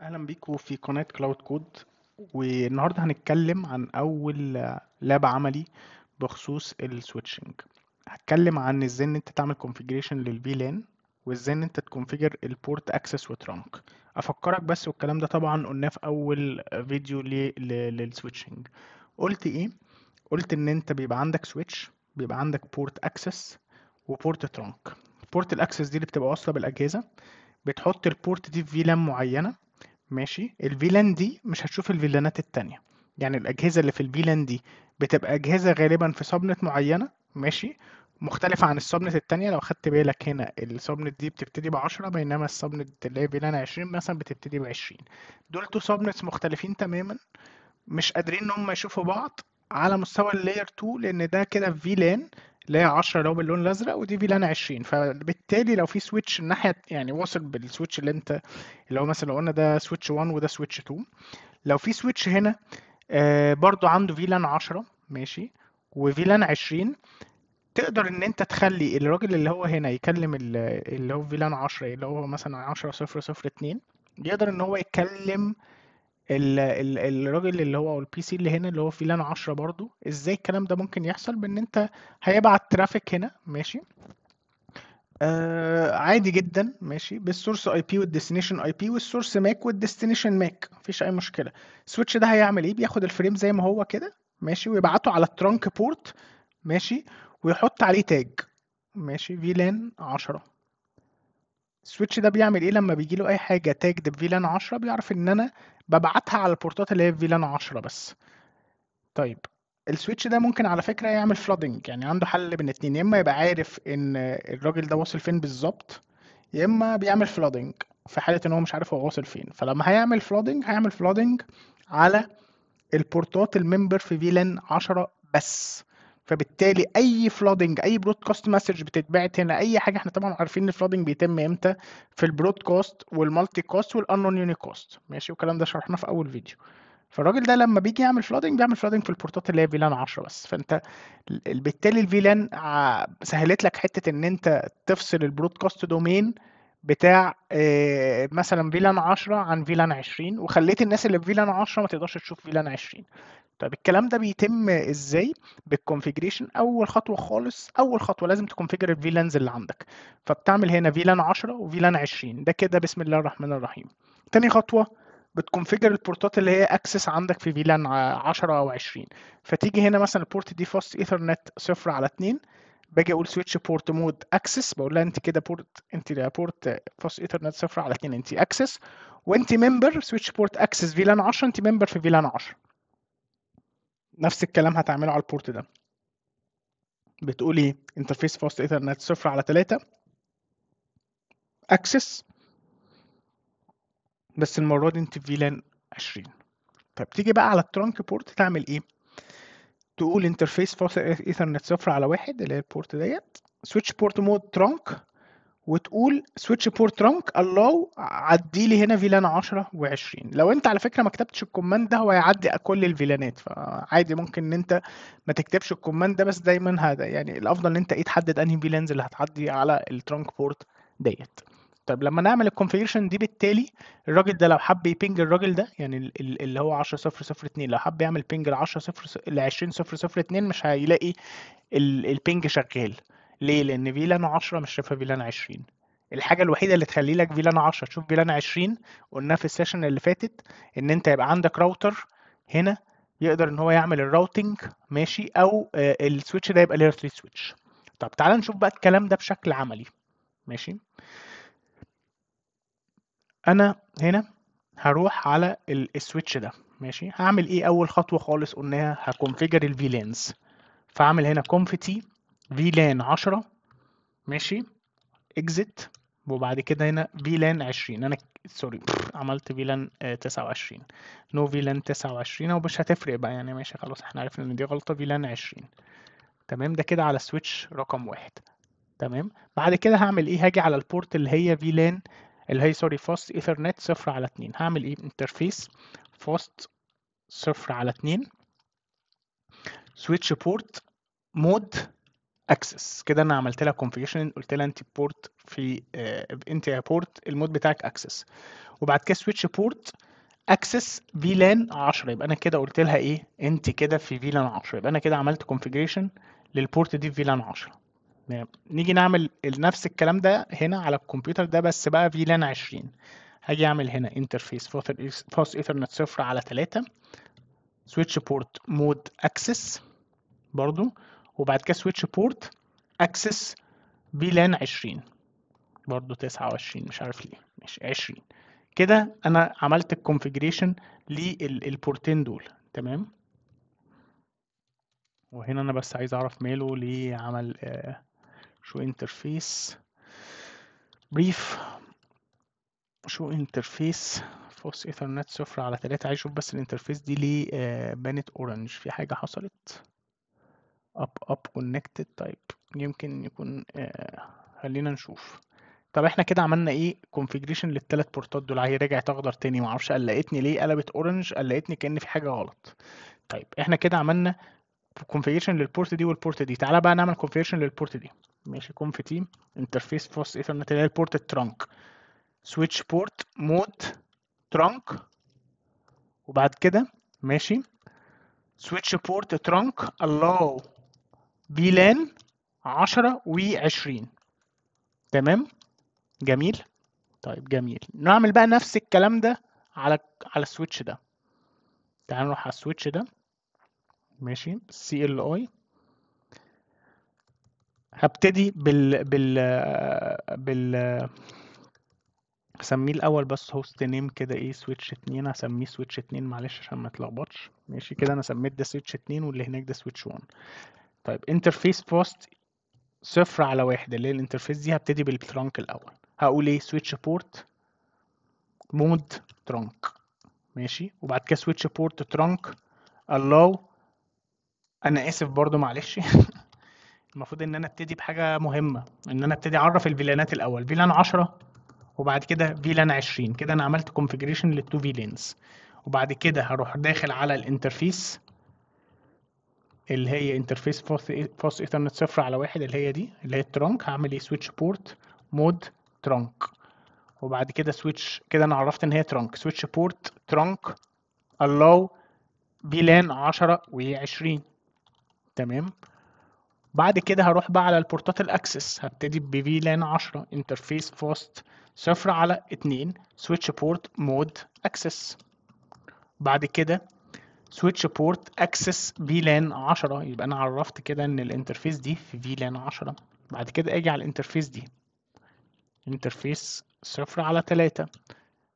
اهلا بيكم في قناة كلاود كود والنهاردة هنتكلم عن اول لاب عملي بخصوص السويتشنج هتكلم عن ازاي ان انت تعمل كونفيجريشن للفي لان وازاي ان انت تكونفيجر البورت اكسس وترانك افكرك بس والكلام ده طبعا قلناه في اول فيديو للسويتشنج قلت ايه قلت ان انت بيبقى عندك سويتش بيبقى عندك بورت اكسس وبورت ترانك بورت الاكسس دي اللي بتبقى واصله بالاجهزه بتحط البورت دي في لان معينه ماشي الفيلان دي مش هتشوف الفيلانات التانية يعني الأجهزة اللي في الفيلان دي بتبقى أجهزة غالبا في صابنت معينة ماشي مختلفة عن الصابنت التانية لو خدت بالك هنا الصابنت دي بتبتدي بعشرة بينما الصابنت اللي هي فيلان عشرين مثلا بتبتدي بعشرين دول تو صابنتس مختلفين تماما مش قادرين ان هم يشوفوا بعض على مستوى اللاير 2 لان ده كده فيلان اللي هي 10 اللي هو باللون الازرق ودي في لان 20 فبالتالي لو في سويتش الناحيه يعني واصل بالسويتش اللي انت اللي هو مثلا لو قلنا ده سويتش 1 وده سويتش 2 لو في سويتش هنا آه برضو عنده لان 10 ماشي وفي لان 20 تقدر ان انت تخلي الراجل اللي هو هنا يكلم اللي هو في لان 10 اللي هو مثلا 10 0 0 2 يقدر ان هو يكلم ال ال الراجل اللي هو او البي سي اللي هنا اللي هو في لان 10 برضو ازاي الكلام ده ممكن يحصل بان انت هيبعت ترافيك هنا ماشي آه عادي جدا ماشي بالسورس اي بي والديستنيشن اي بي والسورس ماك والديستنيشن ماك مفيش اي مشكله السويتش ده هيعمل ايه بياخد الفريم زي ما هو كده ماشي ويبعته على الترانك بورت ماشي ويحط عليه تاج ماشي في لان 10 السويتش ده بيعمل ايه لما بيجي له اي حاجه تاجد بفيلان 10 بيعرف ان انا ببعتها على البورتات اللي هي فيلان 10 بس طيب السويتش ده ممكن على فكره يعمل فلودنج يعني عنده حل من اتنين يا اما يبقى عارف ان الراجل ده واصل فين بالظبط يا اما بيعمل فلودنج في حاله ان هو مش عارف هو واصل فين فلما هيعمل فلودنج هيعمل فلودنج على البورتات الممبر في فيلان 10 بس فبالتالي اي فلودنج اي برودكاست مسج بتتبعت هنا اي حاجه احنا طبعا عارفين الفلودنج بيتم امتى في البرودكاست والمالتي كوست والانون كوست ماشي والكلام ده شرحناه في اول فيديو فالراجل ده لما بيجي يعمل فلودنج بيعمل فلودنج في البورتات اللي هي فيلان 10 بس فانت بالتالي الفيلان آه، سهلت لك حته ان انت تفصل البرودكاست دومين بتاع آه، مثلا فيلان 10 عن فيلان 20 وخليت الناس اللي في فيلان 10 ما تقدرش تشوف فيلان 20 طيب الكلام ده بيتم ازاي بالكونفيجريشن اول خطوه خالص اول خطوه لازم تكونفيجر الفيلانز اللي عندك فبتعمل هنا فيلان 10 وفيلان 20 ده كده بسم الله الرحمن الرحيم تاني خطوه بتكونفيجر البورتات اللي هي اكسس عندك في فيلان 10 او 20 فتيجي هنا مثلا البورت دي فاست ايثرنت صفر على 2 باجي اقول سويتش بورت مود اكسس بقول لها انت كده بورت انت ده بورت فاس ايثرنت صفر على 2 انت اكسس وانت ممبر سويتش بورت اكسس فيلان 10 انت ممبر في فيلان 10 نفس الكلام هتعمله على البورت ده بتقولي انترفيس فاست ايثرنت صفر على 3 اكسس بس المره دي انت في فيلان 20 فبتيجي بقى على الترانك بورت تعمل ايه تقول انترفيس فاصل ايثرنت صفر على واحد اللي هي البورت ديت سويتش بورت مود ترانك وتقول سويتش بورت ترانك allow عدي لي هنا فيلان 10 و20 لو انت على فكره ما كتبتش الكوماند ده هو هيعدي كل الفيلانات فعادي ممكن ان انت ما تكتبش الكوماند ده بس دايما هذا يعني الافضل ان انت ايه تحدد انهي فيلانز اللي هتعدي على الترانك بورت ديت طب لما نعمل الكونفيجريشن دي بالتالي الراجل ده لو حب يبينج الراجل ده يعني اللي هو 10 0 0 2 لو حب يعمل بينج ل 10 0 ل 20 0 0 2 مش هيلاقي البينج شغال ليه؟ لأن فيلان 10 مش شايفة فيلان 20 الحاجة الوحيدة اللي تخلي لك فيلان 10 تشوف فيلان 20 قلناها في السيشن اللي فاتت إن أنت يبقى عندك راوتر هنا يقدر إن هو يعمل الراوتنج ماشي أو السويتش ده يبقى لير 3 سويتش طب تعالى نشوف بقى الكلام ده بشكل عملي ماشي أنا هنا هروح على السويتش ده ماشي هعمل إيه أول خطوة خالص قلناها هكونفيجر ال لانز فاعمل هنا كونفتي t لان 10 ماشي اكزت وبعد كده هنا لان 20 أنا سوري عملت لان 29 نو no لان 29 أو مش هتفرق بقى يعني ماشي خلاص احنا عرفنا إن دي غلطة لان 20 تمام ده كده على سويتش رقم واحد تمام بعد كده هعمل ايه هاجي على البورت اللي هي لان اللي هي سوري فاست ايثرنت صفر على اتنين هعمل ايه انترفيس فاست صفر على اتنين سويتش بورت مود اكسس كده انا عملت لها كونفيجريشن قلت لها انت بورت في آه انت بورت المود بتاعك اكسس وبعد كده سويتش بورت اكسس لان 10 يبقى انا كده قلت لها ايه انت كده في لان 10 يبقى انا كده عملت كونفيجريشن للبورت دي في لان 10 تمام نيجي نعمل نفس الكلام ده هنا على الكمبيوتر ده بس بقى في لان 20 هاجي اعمل هنا انترفيس فاست ايثرنت صفر على 3 سويتش بورت مود اكسس برضو وبعد كده سويتش بورت اكسس في لان 20 برضو 29 مش عارف ليه مش 20 كده انا عملت الكونفيجريشن للبورتين دول تمام وهنا انا بس عايز اعرف ماله ليه عمل آه شو انترفيس بريف شو انترفيس فوس ايثرنت صفر على تلاتة عايز اشوف بس الانترفيس دي ليه آه، بانت اورنج في حاجة حصلت اب اب كونكتد طيب يمكن يكون آه، خلينا نشوف طب احنا كده عملنا ايه كونفيجريشن للتلات بورتات دول هي رجعت اخضر تاني معرفش قلقتني ليه قلبت اورنج قلقتني كأن في حاجة غلط طيب احنا كده عملنا كونفيجريشن للبورت دي والبورت دي تعالى بقى نعمل كونفيجريشن للبورت دي ماشي كونف تيم انترفيس فوس ايثرنت اللي هي البورت الترانك سويتش بورت مود ترانك وبعد كده ماشي سويتش بورت ترانك allow لان 10 و20 تمام جميل طيب جميل نعمل بقى نفس الكلام ده على على السويتش ده تعال نروح على السويتش ده ماشي سي ال اي هبتدي بال بال بال هسميه الاول بس هوست نيم كده ايه سويتش 2 هسميه سويتش 2 معلش عشان ما اتلخبطش ماشي كده انا سميت ده سويتش 2 واللي هناك ده سويتش 1 طيب انترفيس بوست صفر على واحد اللي هي الانترفيس دي هبتدي بالترانك الاول هقول ايه سويتش بورت مود ترانك ماشي وبعد كده سويتش بورت ترانك allow انا اسف برضو معلش المفروض ان انا ابتدي بحاجه مهمه ان انا ابتدي اعرف الفيلانات الاول فيلان 10 وبعد كده فيلان 20 كده انا عملت كونفيجريشن للتو فيلينز وبعد كده هروح داخل على الانترفيس اللي هي انترفيس فوس ايثرنت صفر على واحد اللي هي دي اللي هي الترنك هعمل ايه سويتش بورت مود ترنك وبعد كده سويتش كده انا عرفت ان هي ترنك سويتش بورت ترنك allow فيلان 10 و 20 تمام بعد كده هروح بقى على البورتات الاكسس هبتدي ب في لان 10 انترفيس فاست 0 على 2 سويتش بورت مود اكسس بعد كده سويتش بورت اكسس في لان 10 يبقى انا عرفت كده ان الانترفيس دي في في لان 10 بعد كده اجي على الانترفيس دي انترفيس 0 على 3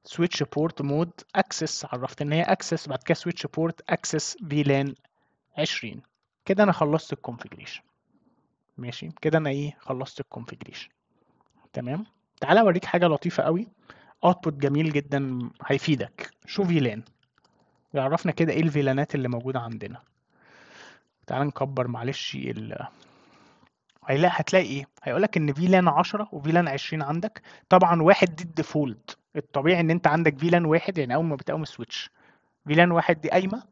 سويتش بورت مود اكسس عرفت ان هي اكسس بعد كده سويتش بورت اكسس في لان 20 كده انا خلصت الكونفيجريشن ماشي كده انا ايه خلصت الكونفيجريشن تمام تعالى اوريك حاجه لطيفه قوي اوتبوت جميل جدا هيفيدك شوف فيلان يعرفنا كده ايه الفيلانات اللي موجوده عندنا تعال نكبر معلش ال هيلاقي هتلاقي ايه هيقولك ان فيلان 10 وفيلان 20 عندك طبعا واحد دي الديفولت الطبيعي ان انت عندك فيلان واحد يعني اول ما بتقوم السويتش فيلان واحد دي قايمه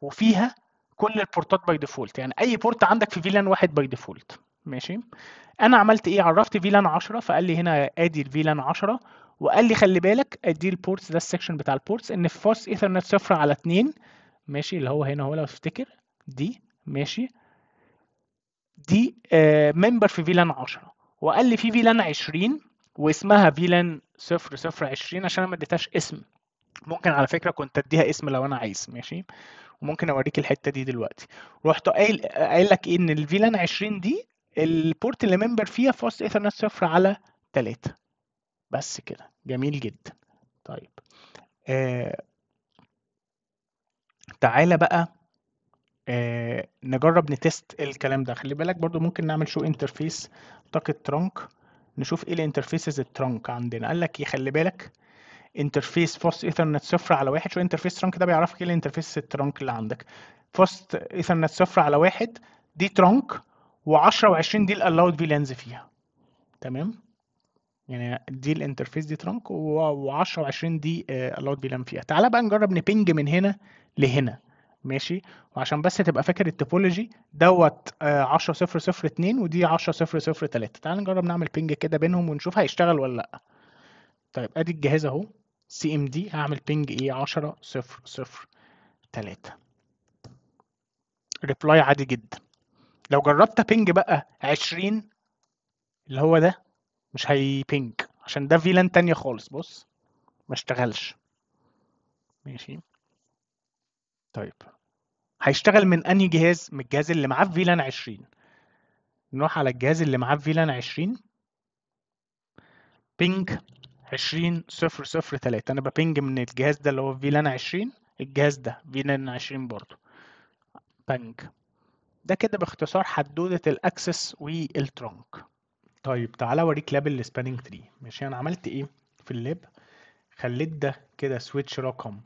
وفيها كل البورتات باي ديفولت يعني اي بورت عندك في فيلان واحد باي ديفولت ماشي انا عملت ايه عرفت فيلان 10 فقال لي هنا ادي الفيلان 10 وقال لي خلي بالك ادي البورتس ده السكشن بتاع البورتس ان في ايثرنت صفر على 2 ماشي اللي هو هنا هو لو تفتكر دي ماشي دي آه ممبر في فيلان 10 وقال لي في فيلان 20 واسمها فيلان 0020 20 عشان انا ما اديتهاش اسم ممكن على فكره كنت اديها اسم لو انا عايز ماشي وممكن اوريك الحته دي دلوقتي رحت قايل قايل لك ايه ان الفيلان 20 دي البورت اللي ممبر فيها فاست ايثرنت صفر على 3 بس كده جميل جدا طيب آه تعالى بقى آه نجرب نتست الكلام ده خلي بالك برضو ممكن نعمل شو انترفيس طاقة ترانك نشوف ايه الانترفيسز الترانك عندنا قال لك إيه، خلي بالك انترفيس فوست ايثرنت صفر على واحد شو انترفيس ترانك ده بيعرفك ايه الانترفيس الترانك اللي عندك فوست ايثرنت صفر على واحد دي ترانك و10 و20 دي الالاود في لانز فيها تمام يعني دي الانترفيس دي ترانك و10 و20 دي آه، الاود في لان فيها تعالى بقى نجرب نبنج من هنا لهنا ماشي وعشان بس تبقى فاكر التوبولوجي دوت 10 0 0 2 ودي 10 0 0 3 تعال نجرب نعمل بينج كده بينهم ونشوف هيشتغل ولا لا طيب ادي الجهاز اهو سي ام دي هعمل بينج ايه 10 0 0 3 ريبلاي عادي جدا لو جربت بينج بقى 20 اللي هو ده مش هيبينج عشان ده فيلان تانية خالص بص ما اشتغلش ماشي طيب هيشتغل من انهي جهاز من الجهاز اللي معاه فيلان 20 نروح على الجهاز اللي معاه فيلان 20 بينج عشرين صفر صفر تلاتة أنا ببنج من الجهاز ده اللي هو في لان عشرين الجهاز ده في لان عشرين برضو بنج ده كده باختصار حدودة الأكسس والترونك طيب تعالى أوريك لاب السبانينج تري ماشي أنا عملت إيه في اللاب خليت ده كده سويتش رقم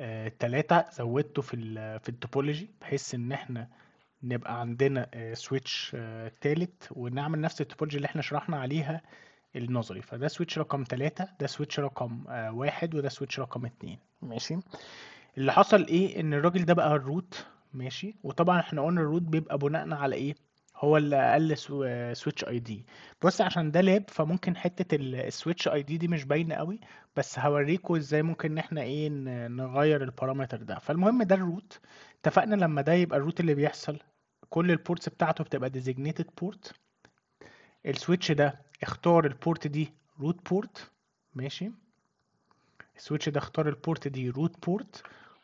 آه تلاتة زودته في في التوبولوجي بحيث إن إحنا نبقى عندنا آه سويتش آه تالت ونعمل نفس التوبولوجي اللي إحنا شرحنا عليها النظري فده سويتش رقم ثلاثة ده سويتش رقم آه، واحد وده سويتش رقم اثنين ماشي اللي حصل ايه ان الراجل ده بقى الروت ماشي وطبعا احنا قلنا الروت بيبقى بناء على ايه هو الاقل سويتش اي آه، دي بص عشان ده لاب فممكن حته السويتش اي دي دي مش باينه قوي بس هوريكم ازاي ممكن ان احنا ايه نغير البارامتر ده فالمهم ده الروت اتفقنا لما ده يبقى الروت اللي بيحصل كل البورتس بتاعته بتبقى ديزيجنيتد بورت السويتش ده اختار البورت دي روت بورت ماشي السويتش ده اختار البورت دي روت بورت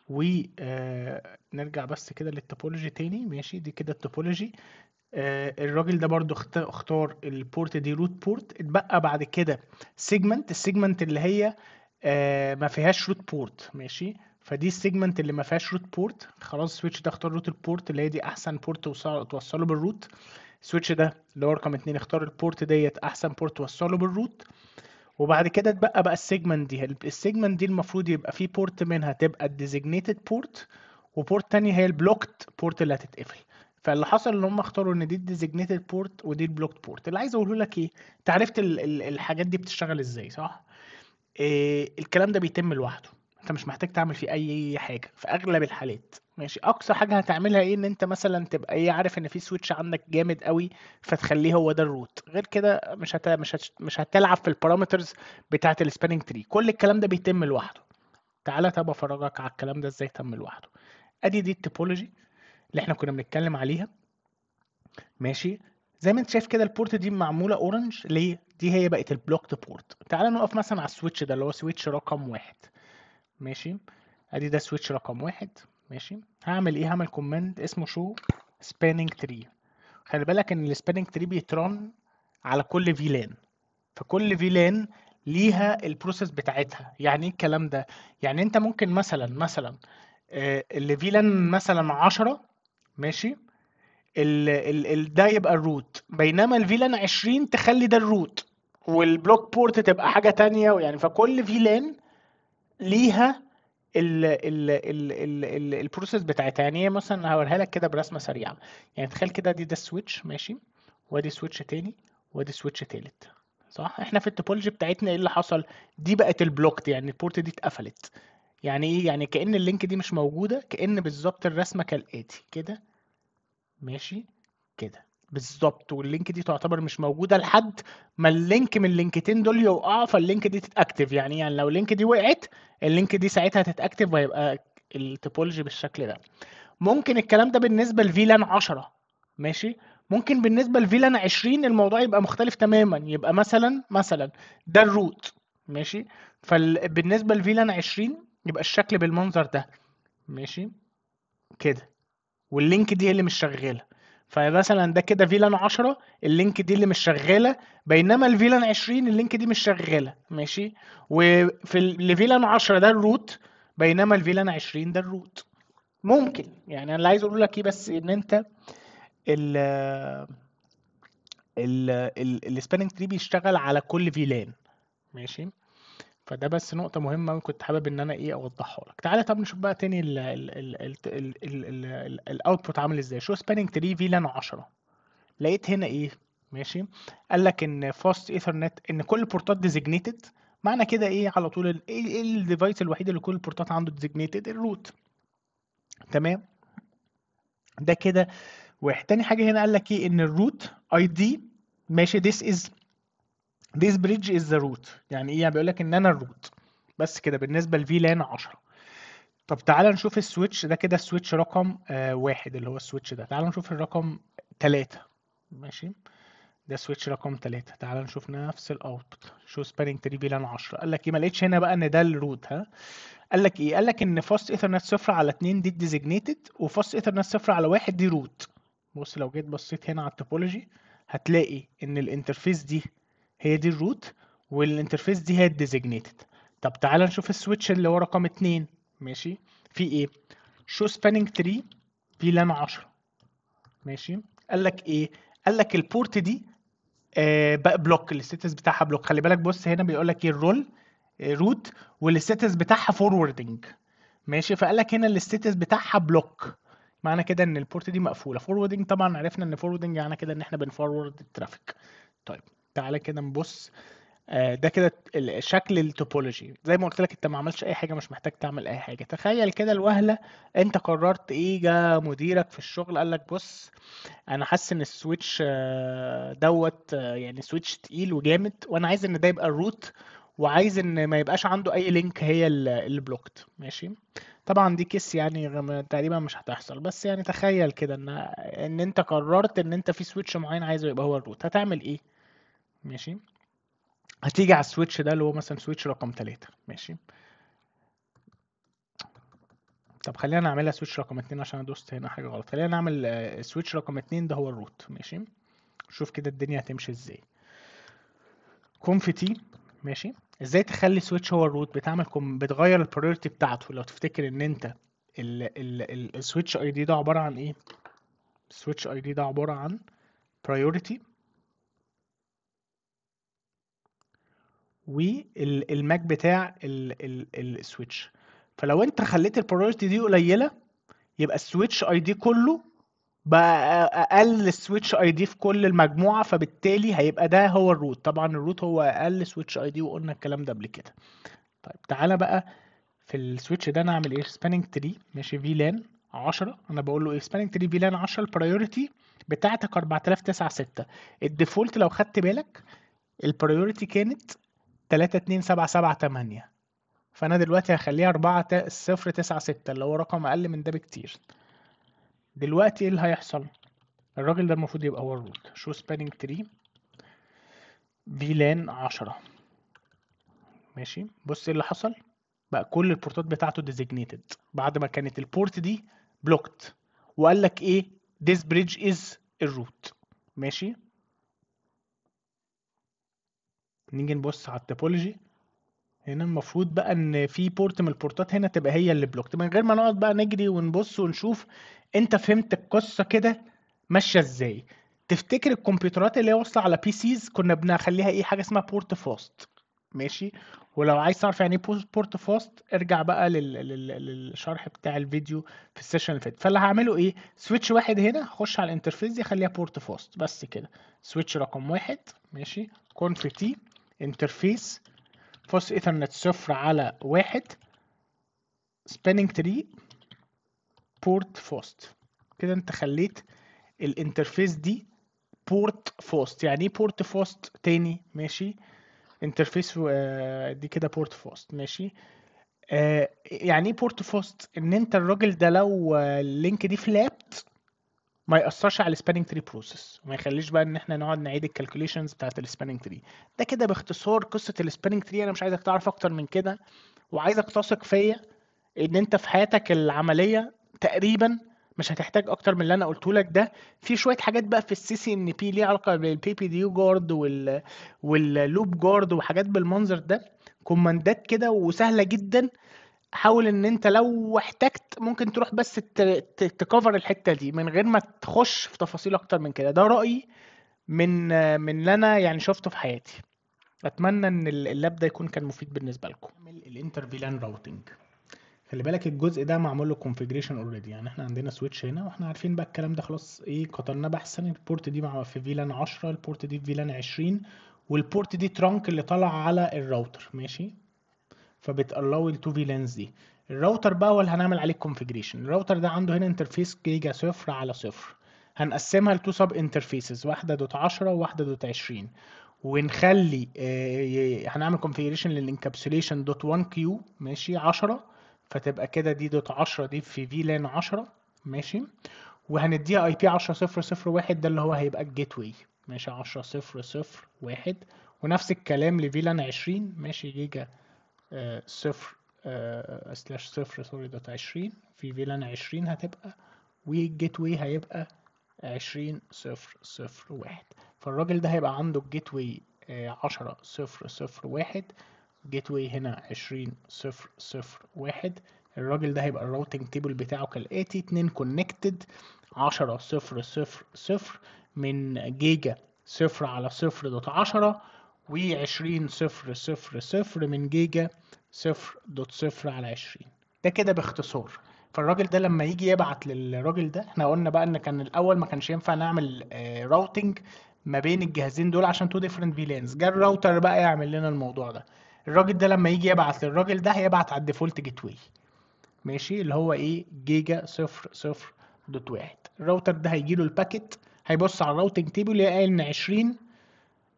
ونرجع بس كده للتوبولوجي تاني ماشي دي كده التوبولوجي آه، الراجل ده برضو اختار البورت دي روت بورت اتبقى بعد كده سيجمنت السيجمنت اللي هي آه، ما فيهاش روت بورت ماشي فدي السيجمنت اللي ما فيهاش روت بورت خلاص السويتش ده اختار روت البورت اللي هي دي احسن بورت توصله بالروت السويتش ده اللي هو رقم اتنين اختار البورت ديت احسن بورت وصله بالروت وبعد كده اتبقى بقى السيجمنت دي السيجمنت دي المفروض يبقى فيه بورت منها تبقى الديزيجنيتد بورت وبورت تاني هي البلوكت بورت اللي هتتقفل فاللي حصل ان هم اختاروا ان دي الديزيجنيتد بورت ودي البلوكت بورت اللي عايز اقوله لك ايه انت عرفت الحاجات دي بتشتغل ازاي صح إيه الكلام ده بيتم لوحده انت مش محتاج تعمل فيه اي حاجه في اغلب الحالات ماشي اقصى حاجه هتعملها ايه ان انت مثلا تبقى ايه عارف ان في سويتش عندك جامد قوي فتخليه هو ده الروت غير كده مش هت... مش هت... مش هتلعب في البارامترز بتاعه السباننج تري كل الكلام ده بيتم لوحده تعالى طب افرجك على الكلام ده ازاي تم لوحده ادي دي التوبولوجي اللي احنا كنا بنتكلم عليها ماشي زي ما انت شايف كده البورت دي معموله اورنج ليه دي هي بقت البلوكت بورت تعال نقف مثلا على السويتش ده اللي هو سويتش رقم واحد ماشي ادي ده سويتش رقم واحد ماشي هعمل ايه هعمل كوماند اسمه شو سبانينج تري خلي بالك ان السبانينج تري بيترن على كل فيلان فكل فيلان ليها البروسيس بتاعتها يعني ايه الكلام ده يعني انت ممكن مثلا مثلا آه، اللي فيلان مثلا 10 ماشي ال ال ال ده يبقى الروت بينما الفيلان 20 تخلي ده الروت والبلوك بورت تبقى حاجه تانية يعني فكل فيلان ليها البروسيس بتاعتها يعني هي مثلا هوريها لك كده برسمه سريعه يعني تخيل كده دي ده السويتش ماشي وادي سويتش تاني وادي سويتش تالت صح احنا في التوبولوجي بتاعتنا ايه اللي حصل دي بقت البلوكت يعني البورت دي اتقفلت يعني ايه يعني كان اللينك دي مش موجوده كان بالظبط الرسمه كالاتي كده ماشي كده بالظبط واللينك دي تعتبر مش موجوده لحد ما اللينك من اللينكتين دول يوقعوا فاللينك دي تتاكتف يعني يعني لو اللينك دي وقعت اللينك دي ساعتها تتاكتف وهيبقى التوبولوجي بالشكل ده ممكن الكلام ده بالنسبه لفيلان 10 ماشي ممكن بالنسبه لفيلان 20 الموضوع يبقى مختلف تماما يبقى مثلا مثلا ده الروت ماشي فبالنسبه لفيلان 20 يبقى الشكل بالمنظر ده ماشي كده واللينك دي اللي مش شغاله فمثلا ده كده فيلان 10 اللينك دي اللي مش شغاله بينما الفيلان 20 اللينك دي مش شغاله ماشي وفي الفيلان 10 ده الروت بينما الفيلان 20 ده الروت ممكن يعني انا اللي عايز اقول لك ايه بس ان انت ال ال السباننج تري بيشتغل على كل فيلان ماشي فده بس نقطة مهمة كنت حابب ان انا ايه اوضحها لك تعالى طب نشوف بقى تاني الاوتبوت عامل ازاي شو سباننج تري فيلان 10 لقيت هنا ايه ماشي قال لك ان فاست ايثرنت ان كل البورتات ديزيجنيتد معنى كده ايه على طول ايه الديفايس الوحيد اللي كل البورتات عنده ديزيجنيتد الروت تمام ده كده وتاني حاجه هنا قال لك ايه ان الروت اي دي ماشي ذس از this bridge is the root يعني ايه يعني بيقول لك ان انا الروت بس كده بالنسبه لفي لان 10 طب تعالى نشوف السويتش ده كده السويتش رقم آه واحد اللي هو السويتش ده تعالى نشوف الرقم 3 ماشي ده سويتش رقم 3 تعالى نشوف نفس الاوتبوت شو سبانينج تري في لان 10 قال لك ايه ما لقيتش هنا بقى ان ده الروت ها قال لك ايه قال لك ان فاست ايثرنت صفر على 2 دي ديزيجنيتد وفاست ايثرنت صفر على 1 دي روت بص لو جيت بصيت هنا على التوبولوجي هتلاقي ان الانترفيس دي هي دي الروت والانترفيس دي هي الديزيجنيتد طب تعالى نشوف السويتش اللي هو رقم اتنين ماشي في ايه شو سبانينج تري في لان 10 ماشي قال لك ايه قال لك البورت دي آه بقى بلوك الستاتس بتاعها بلوك خلي بالك بص هنا بيقول لك ايه الرول روت والستاتس بتاعها فوروردنج ماشي فقال لك هنا الستاتس بتاعها بلوك معنى كده ان البورت دي مقفوله فوروردنج طبعا عرفنا ان فوروردنج يعني كده ان احنا بنفورورد الترافيك طيب تعالى كده نبص آه، ده كده شكل التوبولوجي زي ما قلت لك انت ما عملتش اي حاجه مش محتاج تعمل اي حاجه تخيل كده الوهله انت قررت ايه جا مديرك في الشغل قال لك بص انا حاسس ان السويتش آه، دوت آه، يعني سويتش تقيل وجامد وانا عايز ان ده يبقى الروت وعايز ان ما يبقاش عنده اي لينك هي اللي بلوكت ماشي طبعا دي كيس يعني تقريبا مش هتحصل بس يعني تخيل كده ان ان انت قررت ان انت في سويتش معين عايزه يبقى هو الروت هتعمل ايه ماشي هتيجي على السويتش ده اللي هو مثلا سويتش رقم 3 ماشي طب خلينا نعملها سويتش رقم 2 عشان انا دوست هنا حاجة غلط خلينا نعمل آه، سويتش رقم 2 ده هو الروت ماشي شوف كده الدنيا هتمشي ازاي كونف تي ماشي ازاي تخلي سويتش هو الروت بتعمل كم بتغير البريورتي بتاعته لو تفتكر ان انت السويتش اي دي ده عبارة عن ايه السويتش اي دي ده عبارة عن بريورتي والماك بتاع السويتش فلو انت خليت البرايورتي دي قليله يبقى السويتش اي دي كله بقى اقل سويتش اي دي في كل المجموعه فبالتالي هيبقى ده هو الروت طبعا الروت هو اقل سويتش اي دي وقلنا الكلام ده قبل كده طيب تعالى بقى في السويتش ده انا اعمل ايه سبانينج تري ماشي في لان 10 انا بقول له ايه سبانينج تري في لان 10 البرايورتي بتاعتك 4096 الديفولت لو خدت بالك البرايورتي كانت 3 2 7 7 8 فانا دلوقتي هخليها 4 0 9 6 اللي هو رقم اقل من ده بكتير دلوقتي ايه اللي هيحصل الراجل ده المفروض يبقى هو الروت شو سباننج تري فيلان 10 ماشي بص ايه اللي حصل بقى كل البورتات بتاعته ديزيجنيتد بعد ما كانت البورت دي بلوكت وقال لك ايه this بريدج از الروت ماشي نيجي نبص على التوبولوجي هنا المفروض بقى ان في بورت من البورتات هنا تبقى هي اللي بلوكت من غير ما نقعد بقى نجري ونبص ونشوف انت فهمت القصه كده ماشيه ازاي تفتكر الكمبيوترات اللي هي واصله على بي سيز كنا بنخليها ايه حاجه اسمها بورت فاست ماشي ولو عايز تعرف يعني ايه بورت فاست ارجع بقى لل... لل... للشرح بتاع الفيديو في السيشن اللي فات فاللي هعمله ايه سويتش واحد هنا خش على الانترفيس دي اخليها بورت فاست بس كده سويتش رقم واحد ماشي كونف تي انترفيس فوس ايثرنت صفر على واحد سباننج تري بورت فوست كده انت خليت الانترفيس دي بورت فوست يعني ايه بورت فوست تاني ماشي انترفيس آه، دي كده بورت فوست ماشي آه، يعني ايه بورت فوست ان انت الراجل ده لو آه، اللينك دي فلاب ما ياثرش على السبانينج تري بروسيس وما يخليش بقى ان احنا نقعد نعيد الكالكوليشنز بتاعه السبانينج تري ده كده باختصار قصه السبانينج تري انا مش عايزك تعرف اكتر من كده وعايزك تثق فيا ان انت في حياتك العمليه تقريبا مش هتحتاج اكتر من اللي انا قلته لك ده في شويه حاجات بقى في السي سي ان بي ليها علاقه بالبي بي دي جارد وال واللوب جارد وحاجات بالمنظر ده كوماندات كده وسهله جدا حاول ان انت لو احتجت ممكن تروح بس تكفر الحته دي من غير ما تخش في تفاصيل اكتر من كده ده رايي من من اللي انا يعني شفته في حياتي اتمنى ان اللاب ده يكون كان مفيد بالنسبه لكم الانترفي لان راوتنج خلي بالك الجزء ده معمول له كونفيجريشن اوريدي يعني احنا عندنا سويتش هنا واحنا عارفين بقى الكلام ده خلاص ايه قتلناه بحثا البورت دي مع في فيلان 10 البورت دي في فيلان 20 والبورت دي ترانك اللي طالع على الراوتر ماشي فبتقلوي التوفي لينز دي الراوتر بقى هو اللي هنعمل عليه الكونفجريشن الراوتر ده عنده هنا انترفيس جيجا صفر على صفر هنقسمها لتو سب انترفيسز واحده دوت 10 وواحده دوت 20 ونخلي آه، هنعمل كونفجريشن للانكابسوليشن دوت 1 كيو ماشي 10 فتبقى كده دي دوت 10 دي في في لان 10 ماشي وهنديها اي بي 10 0 0 1 ده اللي هو هيبقى الجيت واي ماشي 10 0 0 1 ونفس الكلام لفيلان 20 ماشي جيجا صفر سلاش آه، صفر سوري دوت عشرين في فيلان عشرين هتبقى والجيت واي هيبقى عشرين صفر صفر واحد فالراجل ده هيبقى عنده الجيت آه، واي عشرة صفر صفر واحد جيت واي هنا عشرين صفر صفر واحد الراجل ده هيبقى الراوتنج تيبل بتاعه كالآتي اتنين كونكتد عشرة صفر صفر صفر من جيجا صفر على صفر دوت عشرة و 20 صفر صفر صفر من جيجا صفر دوت صفر على 20 ده كده باختصار فالراجل ده لما يجي يبعت للراجل ده احنا قلنا بقى ان كان الاول ما كانش ينفع نعمل راوتنج آه، ما بين الجهازين دول عشان تو ديفرنت فيلانز جه الراوتر بقى يعمل لنا الموضوع ده الراجل ده لما يجي يبعت للراجل ده هيبعت على الديفولت جيت واي ماشي اللي هو ايه جيجا صفر صفر دوت واحد الراوتر ده هيجي له الباكت هيبص على الراوتنج تيبل يلاقي ان 20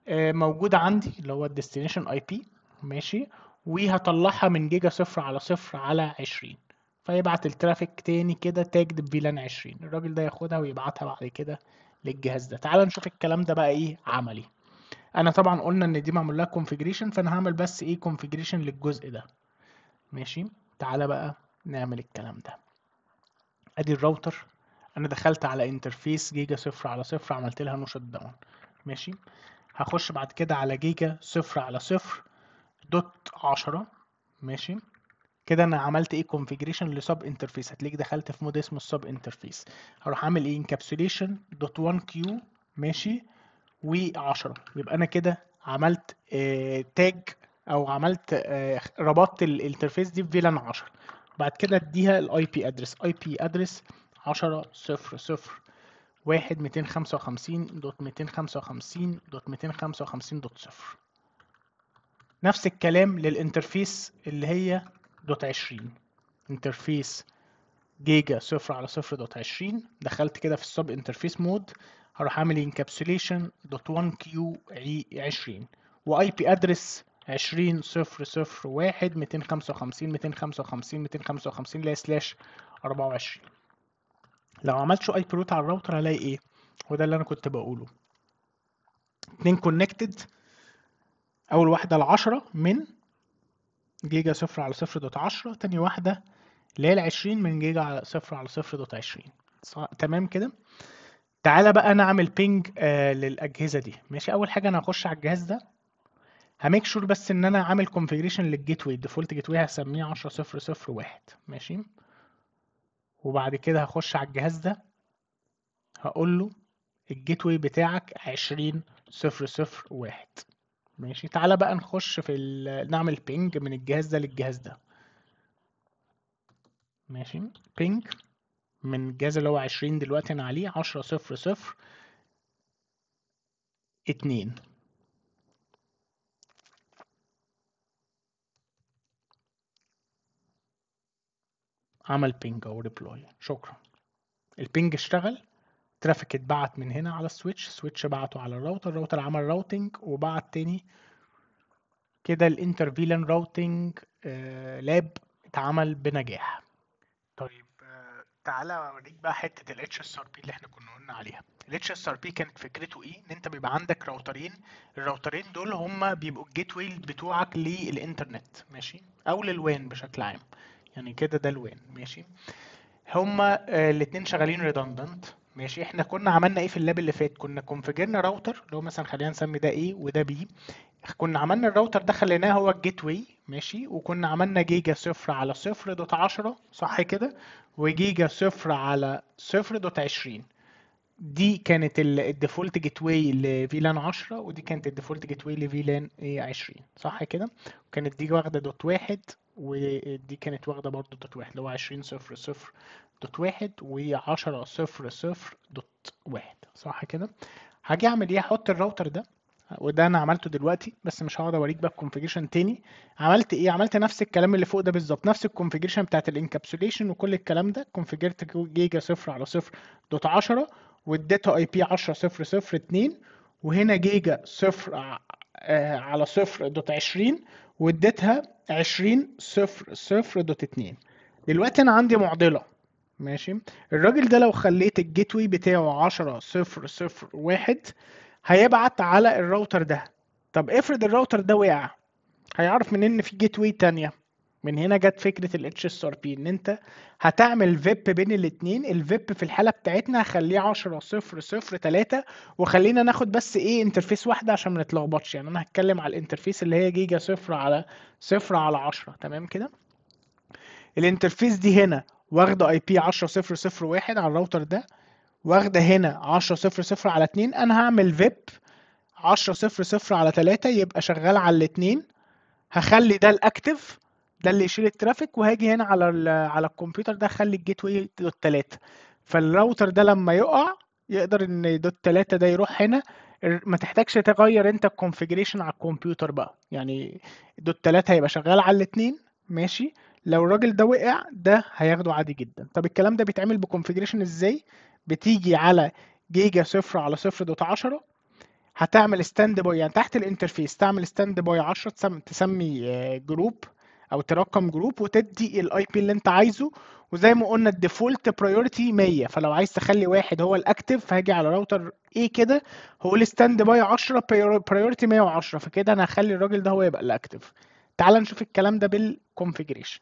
آه، موجودة عندي اللي هو الديستنيشن اي بي ماشي وهطلعها من جيجا صفر على صفر على عشرين فيبعت الترافيك تاني كده تاجد بفيلان عشرين الراجل ده ياخدها ويبعتها بعد كده للجهاز ده تعال نشوف الكلام ده بقى ايه عملي انا طبعا قلنا ان دي معمول لها كونفجريشن فانا هعمل بس ايه كونفجريشن للجزء ده ماشي تعال بقى نعمل الكلام ده ادي الراوتر انا دخلت على انترفيس جيجا صفر على صفر عملت لها نو داون ماشي هخش بعد كده على جيجا صفر على صفر دوت عشرة ماشي كده انا عملت ايه كونفجريشن لسب انترفيس هتلاقيك دخلت في مود اسمه السب انترفيس هروح اعمل ايه انكابسوليشن دوت 1 كيو ماشي و10 يبقى انا كده عملت آه تاج او عملت آه ربطت الانترفيس دي بفيلان 10 بعد كده اديها الاي بي ادرس اي بي ادرس 10 0 0 واحد ميتين خمسة وخمسين دوت ميتين خمسة وخمسين دوت ميتين خمسة وخمسين دوت صفر نفس الكلام للانترفيس اللي هي دوت عشرين انترفيس جيجا صفر على صفر دوت عشرين دخلت كده في السب انترفيس مود هروح اعمل انكابسوليشن دوت وان كيو عشرين واي بي ادرس عشرين صفر صفر واحد ميتين ميتين خمسة خمسة وخمسين وخمسين ميتين خمسة وخمسين لا سلاش أربعة وعشرين لو عملت شو اي بلوت على الراوتر هلاقي ايه وده اللي انا كنت بقوله اتنين كونكتد اول واحده العشرة من جيجا صفر على صفر دوت عشرة تاني واحده اللي هي العشرين من جيجا على صفر على صفر دوت عشرين تمام كده تعالى بقى انا اعمل بينج آه للاجهزه دي ماشي اول حاجه انا هخش على الجهاز ده هميك شور بس ان انا عامل كونفيجريشن للجيت واي الديفولت جيت واي هسميه عشرة صفر صفر واحد ماشي وبعد كده هخش على الجهاز ده هقول له الجيت واي بتاعك عشرين صفر صفر واحد ماشي تعالى بقى نخش في نعمل بينج من الجهاز ده للجهاز ده ماشي بينج من الجهاز اللي هو عشرين دلوقتي انا عليه عشرة صفر صفر اتنين عمل بينج او ديبلوي شكرا البينج اشتغل ترافيك اتبعت من هنا على السويتش السويتش بعته على الراوتر الراوتر عمل راوتنج وبعت تاني كده الانتر فيلان راوتنج لاب اتعمل بنجاح طيب آه، تعالى اوريك بقى حته الاتش اس ار بي اللي احنا كنا قلنا عليها الاتش اس ار بي كانت فكرته ايه ان انت بيبقى عندك راوترين الراوترين دول هما بيبقوا الجيت ويل بتوعك للانترنت ماشي او للوان بشكل عام يعني كده ده الوان ماشي هما آه، الاتنين شغالين ريدندنت ماشي احنا كنا عملنا ايه في اللاب اللي فات كنا كونفجرنا راوتر اللي هو مثلا خلينا نسمي ده ايه وده بي كنا عملنا الراوتر ده خليناه هو الجيت واي ماشي وكنا عملنا جيجا صفر على صفر دوت عشرة صح كده وجيجا صفر على صفر دوت عشرين دي كانت الديفولت جيت واي لفيلان 10 ودي كانت الديفولت جيت واي لفيلان 20 صح كده وكانت دي واخده دوت واحد ودي كانت واخده برضو دوت واحد اللي هو عشرين صفر صفر دوت واحد وعشرة صفر صفر دوت واحد صح كده هاجي اعمل ايه احط الراوتر ده وده انا عملته دلوقتي بس مش هقعد اوريك بقى الكونفيجريشن تاني عملت ايه عملت نفس الكلام اللي فوق ده بالظبط نفس الكونفيجريشن بتاعت الانكابسوليشن وكل الكلام ده كونفيجرت جيجا صفر على صفر دوت عشرة والداتا اي بي عشرة صفر صفر اتنين وهنا جيجا صفر آه، على صفر دوت عشرين واديتها 20 صفر صفر دوت اتنين دلوقتي انا عندي معضله ماشي الراجل ده لو خليت الجيت واي بتاعه 10 صفر صفر واحد هيبعت على الراوتر ده طب افرض الراوتر ده وقع هيعرف منين ان في جيت واي تانيه من هنا جت فكره الاتش اس ار بي ان انت هتعمل فيب بين الاثنين الفيب في الحاله بتاعتنا هخليه 10 0 0 3 وخلينا ناخد بس ايه انترفيس واحده عشان ما نتلخبطش يعني انا هتكلم على الانترفيس اللي هي جيجا 0 على 0 على 10 تمام كده الانترفيس دي هنا واخده اي بي 10 0 0 1 على الراوتر ده واخده هنا 10 0 0 على 2 انا هعمل فيب 10 0 0 على 3 يبقى شغال على الاثنين هخلي ده الاكتف ده اللي يشيل الترافيك وهاجي هنا على على الكمبيوتر ده اخلي الجيت واي دوت 3 فالراوتر ده لما يقع يقدر ان دوت 3 ده يروح هنا ما تحتاجش تغير انت الكونفيجريشن على الكمبيوتر بقى يعني دوت 3 هيبقى شغال على الاثنين ماشي لو الراجل ده وقع ده هياخده عادي جدا طب الكلام ده بيتعمل بكونفيجريشن ازاي بتيجي على جيجا صفر على صفر دوت 10 هتعمل ستاند باي يعني تحت الانترفيس تعمل ستاند باي 10 تسمي جروب آه، او ترقم جروب وتدي الاي بي اللي انت عايزه وزي ما قلنا الديفولت برايورتي 100 فلو عايز تخلي واحد هو الاكتف فهاجي على راوتر ايه كده هو ستاند باي 10 برايورتي 110 فكده انا هخلي الراجل ده هو يبقى الاكتف تعال نشوف الكلام ده بالكونفيجريشن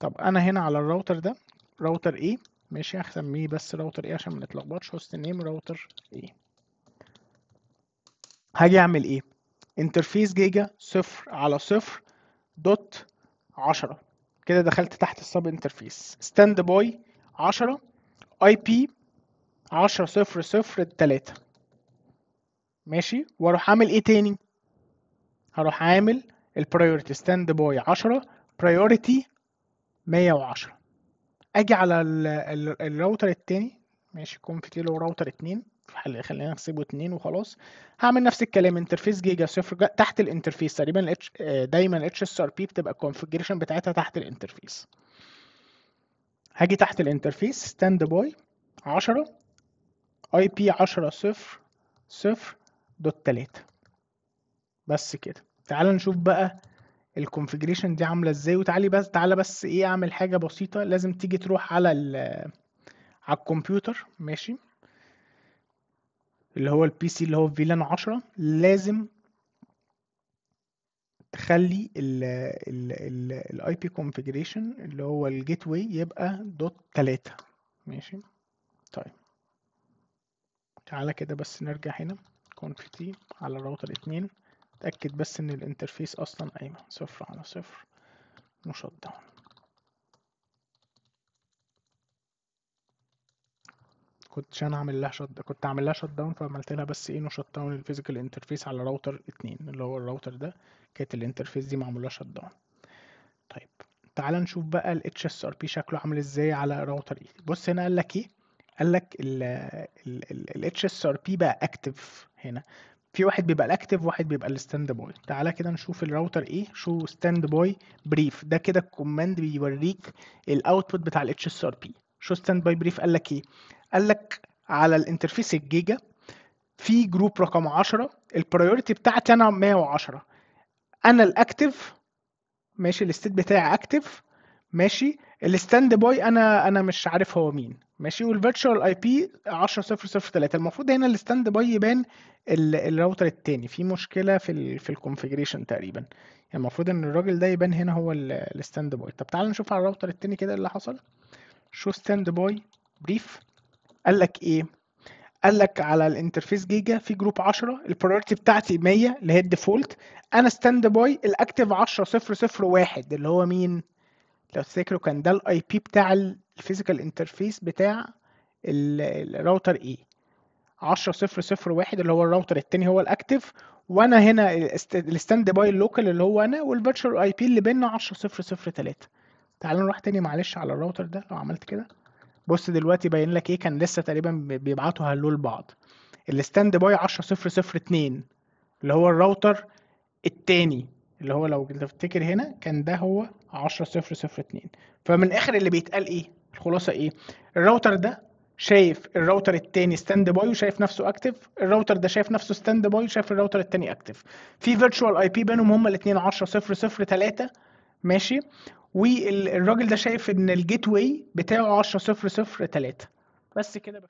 طب انا هنا على الراوتر ده راوتر ايه ماشي هسميه بس راوتر ايه عشان ما نتلخبطش هوست نيم راوتر ايه هاجي اعمل ايه انترفيس جيجا صفر على صفر دوت 10 كده دخلت تحت السب انترفيس ستاند باي 10 اي بي 10 0 0 3 ماشي واروح عامل ايه تاني هروح عامل البرايورتي ستاند باي 10 برايورتي 110 اجي على الراوتر التاني ماشي كونفيجر راوتر 2 خلينا نسيبه 2 وخلاص هعمل نفس الكلام انترفيس جيجا صفر تحت الانترفيس تقريبا آه، دايما اتش اس ار بي بتبقى الكونفجريشن بتاعتها تحت الانترفيس هاجي تحت الانترفيس ستاند باي 10 اي بي 10 صفر صفر دوت 3 بس كده تعال نشوف بقى الكونفجريشن دي عامله ازاي وتعالي بس تعالى بس ايه اعمل حاجه بسيطه لازم تيجي تروح على على الكمبيوتر ماشي اللي هو البي سي اللي هو فيلان 10 لازم تخلي الاي بي كونفيجريشن اللي هو الجيت واي يبقى دوت 3 ماشي طيب تعالى كده بس نرجع هنا كونفيتي على الراوتر 2 اتاكد بس ان الانترفيس اصلا قايمه صفر على صفر وشوت داون كنتش انا عامل لها شت كنت عامل لها شت داون فعملت لها بس ايه نشط داون الفيزيكال انترفيس على راوتر اتنين اللي هو الراوتر ده كانت الانترفيس دي معمول لها شت داون طيب تعال نشوف بقى ال HSRP شكله عامل ازاي على راوتر ايه e. بص هنا قال لك ايه قال لك ال HSRP بقى اكتف هنا في واحد بيبقى الاكتف واحد بيبقى الستاند باي تعالى كده نشوف الراوتر ايه e، شو ستاند باي بريف ده كده الكوماند بيوريك الاوتبوت بتاع ال HSRP شو ستاند باي بريف قال لك ايه قال لك على الانترفيس الجيجا في جروب رقم 10 البريورتي بتاعتي انا 110 انا الاكتف ماشي الاستيت بتاعي اكتف ماشي الستاند باي انا انا مش عارف هو مين ماشي والفيرتشوال اي بي 10003 المفروض هنا الستاند باي يبان الراوتر التاني في مشكله في ال في الكونفيجريشن تقريبا يعني المفروض ان الراجل ده يبان هنا هو الستاند باي طب تعال نشوف على الراوتر التاني كده اللي حصل شو ستاند باي بريف قال لك ايه قال لك على الانترفيس جيجا في جروب 10 البريورتي بتاعتي 100 اللي هي الديفولت انا ستاند باي الاكتف 10 0 0 1 اللي هو مين لو تفتكروا كان ده الاي بي بتاع الفيزيكال انترفيس بتاع الراوتر اي 10 0 0 1 اللي هو الراوتر الثاني هو الاكتف وانا هنا الستاند باي اللوكال اللي هو انا والفيرتشوال اي بي اللي بيننا 10 0 0 3 تعالوا نروح تاني معلش على الراوتر ده لو عملت كده بص دلوقتي باين لك ايه كان لسه تقريبا بيبعتوا هلو لبعض الستاند باي 10002 اللي هو الراوتر التاني اللي هو لو تفتكر هنا كان ده هو 10002 فمن الاخر اللي بيتقال ايه الخلاصه ايه الراوتر ده شايف الراوتر التاني ستاند باي وشايف نفسه اكتف الراوتر ده شايف نفسه ستاند باي وشايف الراوتر التاني اكتف في فيرتشوال اي بي بينهم هما الاثنين 10003 ماشي والراجل ده شايف ان الجيت واي بتاعه 10 0 0 3 بس كده